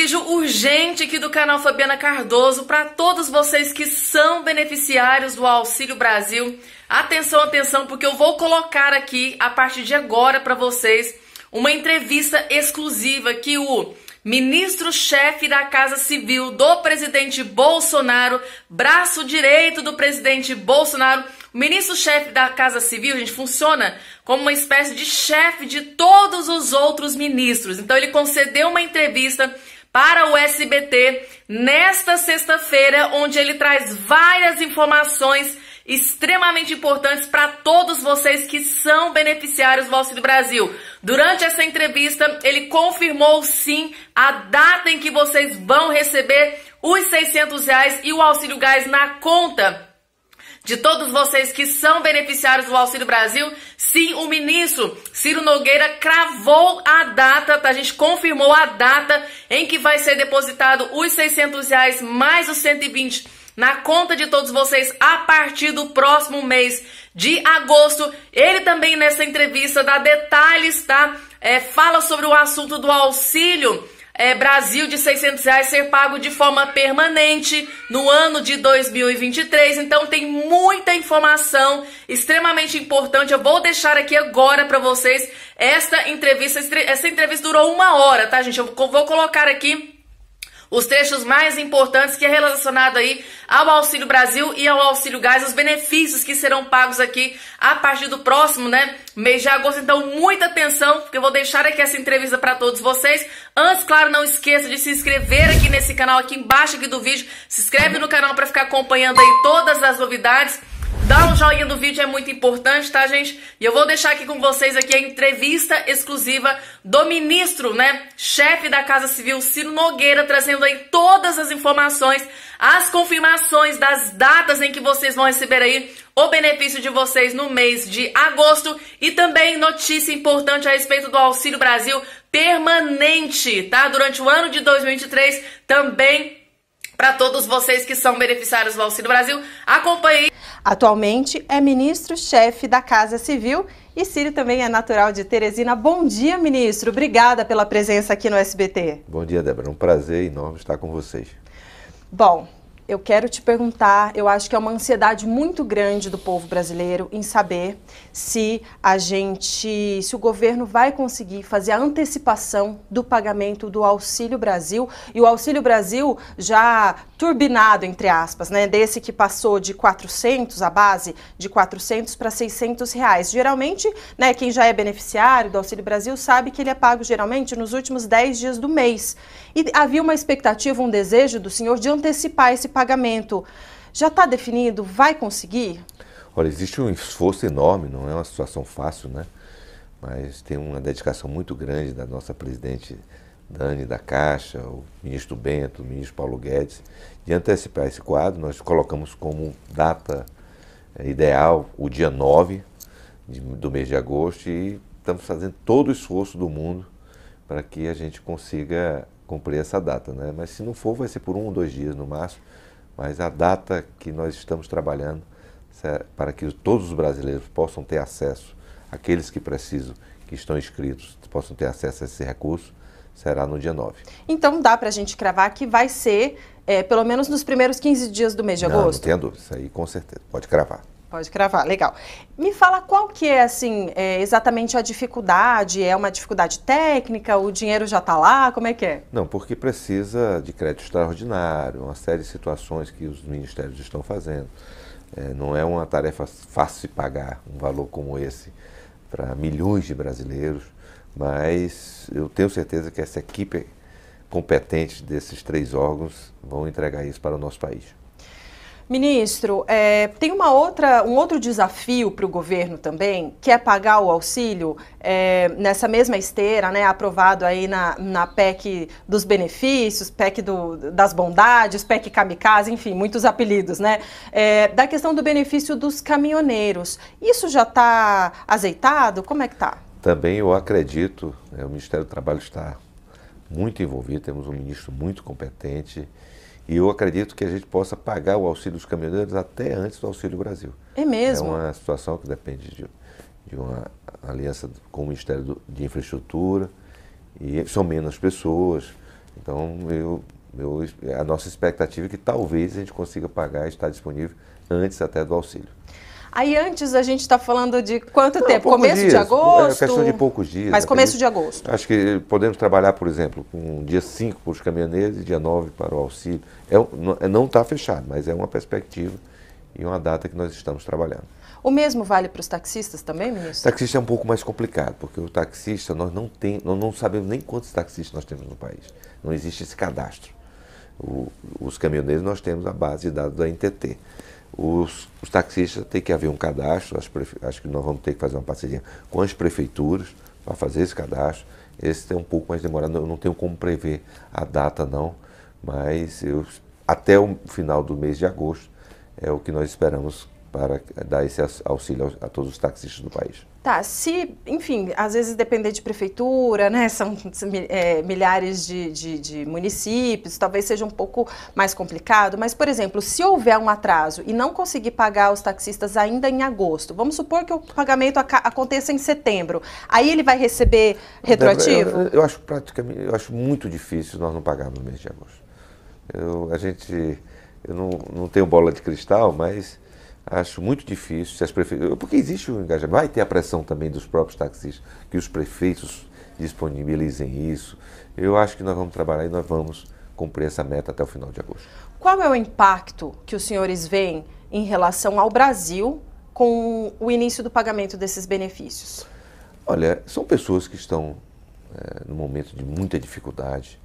vídeo urgente aqui do canal Fabiana Cardoso para todos vocês que são beneficiários do Auxílio Brasil. Atenção, atenção, porque eu vou colocar aqui a partir de agora para vocês uma entrevista exclusiva que o ministro-chefe da Casa Civil do presidente Bolsonaro, braço direito do presidente Bolsonaro. O ministro-chefe da Casa Civil, gente, funciona como uma espécie de chefe de todos os outros ministros. Então, ele concedeu uma entrevista para o SBT nesta sexta-feira, onde ele traz várias informações extremamente importantes para todos vocês que são beneficiários do Auxílio Brasil. Durante essa entrevista, ele confirmou sim a data em que vocês vão receber os 600 reais e o auxílio gás na conta de todos vocês que são beneficiários do Auxílio Brasil, sim, o ministro Ciro Nogueira cravou a data, tá? a gente confirmou a data em que vai ser depositado os 600 reais mais os 120 na conta de todos vocês a partir do próximo mês de agosto. Ele também nessa entrevista dá detalhes, tá? É, fala sobre o assunto do auxílio é, Brasil de 600 reais ser pago de forma permanente no ano de 2023. Então tem muita informação extremamente importante. Eu vou deixar aqui agora para vocês esta entrevista. Essa entrevista durou uma hora, tá, gente? Eu vou colocar aqui os trechos mais importantes que é relacionado aí ao Auxílio Brasil e ao Auxílio Gás, os benefícios que serão pagos aqui a partir do próximo, né, mês de agosto. Então, muita atenção, porque eu vou deixar aqui essa entrevista para todos vocês. Antes, claro, não esqueça de se inscrever aqui nesse canal aqui embaixo aqui do vídeo. Se inscreve no canal para ficar acompanhando aí todas as novidades. Dá um joinha no vídeo, é muito importante, tá, gente? E eu vou deixar aqui com vocês aqui a entrevista exclusiva do ministro, né? Chefe da Casa Civil, Ciro Nogueira, trazendo aí todas as informações, as confirmações das datas em que vocês vão receber aí o benefício de vocês no mês de agosto e também notícia importante a respeito do Auxílio Brasil permanente, tá? Durante o ano de 2023 também para todos vocês que são beneficiários do Auxílio Brasil. Acompanhe. Atualmente é ministro-chefe da Casa Civil e Ciro também é natural de Teresina. Bom dia, ministro. Obrigada pela presença aqui no SBT. Bom dia, Débora. É um prazer enorme estar com vocês. Bom, eu quero te perguntar, eu acho que é uma ansiedade muito grande do povo brasileiro em saber se a gente, se o governo vai conseguir fazer a antecipação do pagamento do Auxílio Brasil. E o Auxílio Brasil já turbinado, entre aspas, né? Desse que passou de 400, a base de 400 para 600 reais. Geralmente, né, quem já é beneficiário do Auxílio Brasil sabe que ele é pago geralmente nos últimos 10 dias do mês. E havia uma expectativa, um desejo do senhor de antecipar esse pagamento. Já está definido? Vai conseguir? Olha, existe um esforço enorme, não é uma situação fácil, né? Mas tem uma dedicação muito grande da nossa presidente Dani da Caixa, o ministro Bento, o ministro Paulo Guedes, de antecipar esse quadro. Nós colocamos como data eh, ideal o dia 9 de, do mês de agosto e estamos fazendo todo o esforço do mundo para que a gente consiga cumprir essa data. Né? Mas se não for, vai ser por um ou dois dias no máximo. Mas a data que nós estamos trabalhando para que todos os brasileiros possam ter acesso, aqueles que precisam, que estão inscritos, possam ter acesso a esse recurso, será no dia 9. Então dá para a gente cravar que vai ser, é, pelo menos nos primeiros 15 dias do mês de agosto? Não, não tenho dúvida, isso aí com certeza, pode cravar. Pode cravar, legal. Me fala qual que é, assim, é, exatamente a dificuldade, é uma dificuldade técnica, o dinheiro já está lá, como é que é? Não, porque precisa de crédito extraordinário, uma série de situações que os ministérios estão fazendo. É, não é uma tarefa fácil de pagar um valor como esse para milhões de brasileiros, mas eu tenho certeza que essa equipe competente desses três órgãos vão entregar isso para o nosso país. Ministro, é, tem uma outra, um outro desafio para o governo também, que é pagar o auxílio é, nessa mesma esteira, né, aprovado aí na, na PEC dos benefícios, PEC do, das bondades, PEC kamikaze, enfim, muitos apelidos, né, é, da questão do benefício dos caminhoneiros. Isso já está azeitado? Como é que está? Também eu acredito, né, o Ministério do Trabalho está muito envolvido, temos um ministro muito competente. E eu acredito que a gente possa pagar o auxílio dos caminhoneiros até antes do Auxílio Brasil. É mesmo? É uma situação que depende de, de uma aliança com o Ministério do, de Infraestrutura e são menos pessoas. Então, eu, eu, a nossa expectativa é que talvez a gente consiga pagar e estar disponível antes até do auxílio. Aí antes a gente está falando de quanto Não, tempo? Começo dias, de é, agosto? É questão de poucos dias. Mas né? começo de agosto. Acho que podemos trabalhar, por exemplo, com dia 5 para os caminhoneiros e dia 9 para o auxílio. É, não está é, fechado, mas é uma perspectiva e uma data que nós estamos trabalhando. O mesmo vale para os taxistas também, ministro? O taxista é um pouco mais complicado, porque o taxista, nós não, tem, nós não sabemos nem quantos taxistas nós temos no país. Não existe esse cadastro. O, os caminhoneiros, nós temos a base de dados da NTT. Os, os taxistas têm que haver um cadastro, prefe... acho que nós vamos ter que fazer uma parceria com as prefeituras para fazer esse cadastro. Esse é um pouco mais demorado, eu não tenho como prever a data não, mas eu, até o final do mês de agosto é o que nós esperamos para dar esse auxílio a todos os taxistas do país. Tá, se, enfim, às vezes depender de prefeitura, né, são é, milhares de, de, de, municípios, talvez seja um pouco mais complicado, mas, por exemplo, se houver um atraso e não conseguir pagar os taxistas ainda em agosto, vamos supor que o pagamento aconteça em setembro, aí ele vai receber retroativo? Eu, eu, eu acho praticamente, eu acho muito difícil nós não pagarmos no mês de agosto. Eu, a gente, eu não, não tenho bola de cristal, mas Acho muito difícil se as prefeituras. Porque existe um engajamento, vai ter a pressão também dos próprios taxistas, que os prefeitos disponibilizem isso. Eu acho que nós vamos trabalhar e nós vamos cumprir essa meta até o final de agosto. Qual é o impacto que os senhores veem em relação ao Brasil com o início do pagamento desses benefícios? Olha, são pessoas que estão é, num momento de muita dificuldade,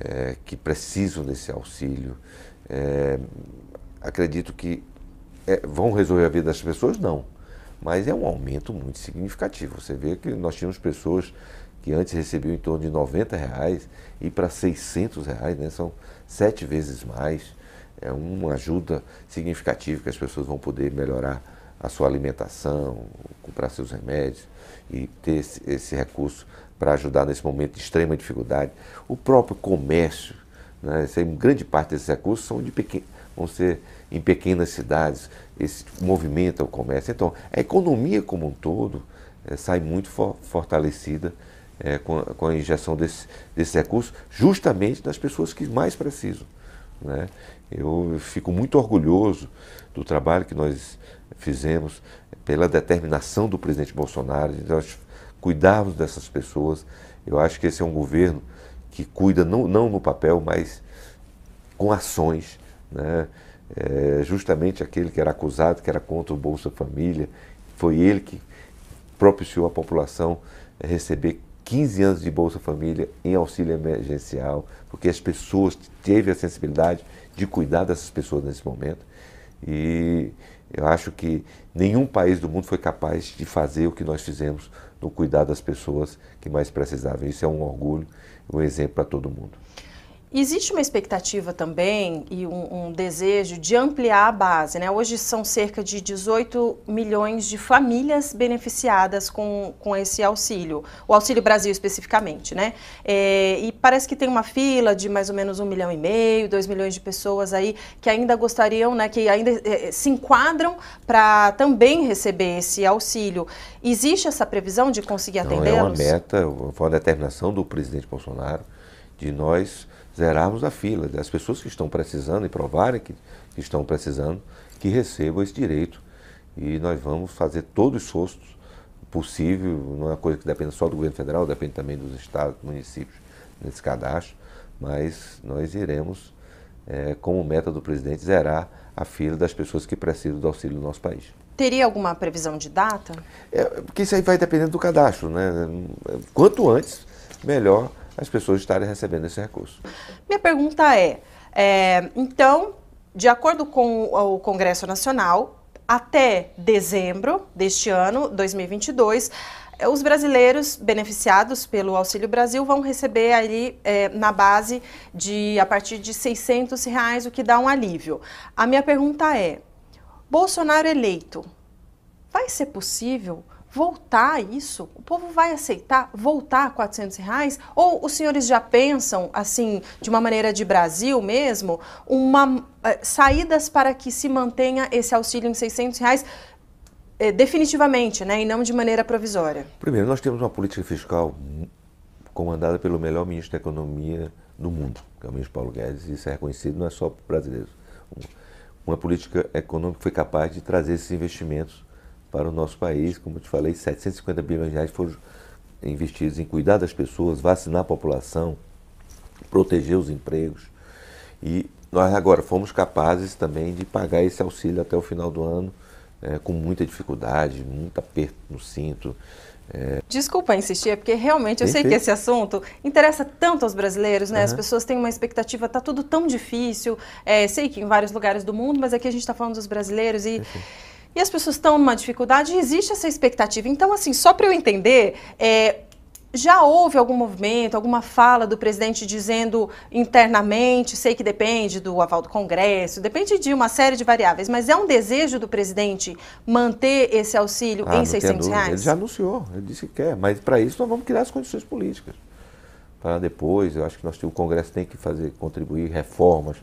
é, que precisam desse auxílio. É, acredito que é, vão resolver a vida das pessoas? Não. Mas é um aumento muito significativo. Você vê que nós tínhamos pessoas que antes recebiam em torno de 90 reais e para 600 reais, né? são sete vezes mais. É uma ajuda significativa que as pessoas vão poder melhorar a sua alimentação, comprar seus remédios e ter esse, esse recurso para ajudar nesse momento de extrema dificuldade. O próprio comércio, né? grande parte desses recursos são de pequeno, vão ser em pequenas cidades, esse movimenta o comércio. Então, a economia como um todo é, sai muito for, fortalecida é, com, a, com, a injeção desse, desse recurso, justamente das pessoas que mais precisam. Né? Eu fico muito orgulhoso do trabalho que nós fizemos pela determinação do presidente Bolsonaro, de nós cuidarmos dessas pessoas. Eu acho que esse é um governo que cuida não, não no papel, mas com ações. Né? é, justamente aquele que era acusado, que era contra o Bolsa Família, foi ele que propiciou a população receber 15 anos de Bolsa Família em auxílio emergencial, porque as pessoas teve a sensibilidade de cuidar dessas pessoas nesse momento. E eu acho que nenhum país do mundo foi capaz de fazer o que nós fizemos no cuidar das pessoas que mais precisavam. Isso é um orgulho, um exemplo para todo mundo. Existe uma expectativa também e um, um, desejo de ampliar a base. Né? Hoje são cerca de 18 milhões de famílias beneficiadas com, com esse auxílio, o Auxílio Brasil especificamente. Né? É, e parece que tem uma fila de mais ou menos um milhão e meio, dois milhões de pessoas aí que ainda gostariam, né, que ainda é, é se enquadram para também receber esse auxílio. Existe essa previsão de conseguir atendê-los? É uma meta, foi uma determinação do presidente Bolsonaro de nós zerarmos a fila. As pessoas que estão precisando e provarem que, que estão precisando, que recebam esse direito. E nós vamos fazer todo o esforço possível, não é uma coisa que depende só do governo federal, depende também dos estados, municípios, nesse cadastro, mas nós iremos, é, como meta do presidente, zerar a fila das pessoas que precisam do auxílio do nosso país. Teria alguma previsão de data? É, porque isso aí vai dependendo do cadastro, né? Quanto antes, melhor as pessoas estarem recebendo esse recurso. Minha pergunta é, é então, de acordo com o Congresso Nacional, até dezembro deste ano, 2022, eh, os brasileiros beneficiados pelo Auxílio Brasil vão receber ali é, na base de a partir de 600 reais, o que dá um alívio. A minha pergunta é: Bolsonaro eleito, vai ser possível voltar isso? O povo vai aceitar voltar a 400 reais? Ou os senhores já pensam, assim, de uma maneira de Brasil mesmo, uma, eh, saídas para que se mantenha esse auxílio em 600 reais é, definitivamente, né, e não de maneira provisória? Primeiro, nós temos uma política fiscal comandada pelo melhor ministro da Economia do mundo, que é o ministro Paulo Guedes, e isso é reconhecido não é só por brasileiros. Uma política econômica que foi capaz de trazer esses investimentos para o nosso país. Como eu te falei, 750 bilhões de reais foram investidos em cuidar das pessoas, vacinar a população, proteger os empregos. E nós agora fomos capazes também de pagar esse auxílio até o final do ano, é, com muita dificuldade, muito aperto no cinto. É. Desculpa insistir, é porque realmente eu Bem sei feito. que esse assunto interessa tanto aos brasileiros, né? Uhum. As pessoas têm uma expectativa, tá tudo tão difícil. É, sei que em vários lugares do mundo, mas aqui a gente está falando dos brasileiros e. Perfeito e as pessoas estão numa dificuldade e existe essa expectativa. Então, assim, só para eu entender, é, já houve algum movimento, alguma fala do presidente dizendo internamente, sei que depende do aval do Congresso, depende de uma série de variáveis, mas é um desejo do presidente manter esse auxílio ah, em 600 reais? Ele já anunciou, ele disse que quer, mas para isso nós vamos criar as condições políticas. Para depois, eu acho que nós, o Congresso tem que fazer, contribuir reformas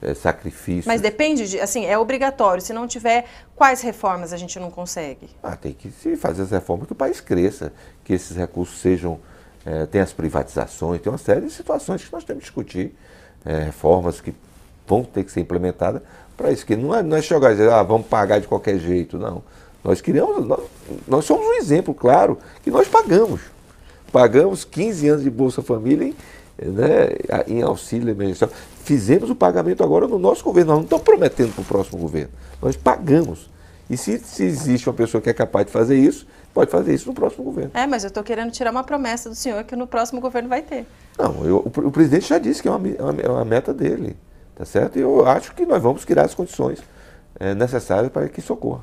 é, sacrifícios. Mas depende de, assim, é obrigatório. Se não tiver, quais reformas a gente não consegue? Ah, tem que se fazer as reformas que o país cresça, que esses recursos sejam, é, tem as privatizações, tem uma série de situações que nós temos que discutir, é, reformas que vão ter que ser implementadas para isso. Que não é, não é jogar e dizer, ah, vamos pagar de qualquer jeito, não. Nós criamos, nós, nós somos um exemplo, claro, que nós pagamos. Pagamos 15 anos de Bolsa Família em né, em auxílio emergencial. Fizemos o pagamento agora no nosso governo, nós não estamos prometendo para o próximo governo, nós pagamos. E se, se existe uma pessoa que é capaz de fazer isso, pode fazer isso no próximo governo. É, mas eu estou querendo tirar uma promessa do senhor que no próximo governo vai ter. Não, eu, o, o, presidente já disse que é uma, é uma, é meta dele, tá certo? E eu acho que nós vamos criar as condições é, necessárias para que isso ocorra.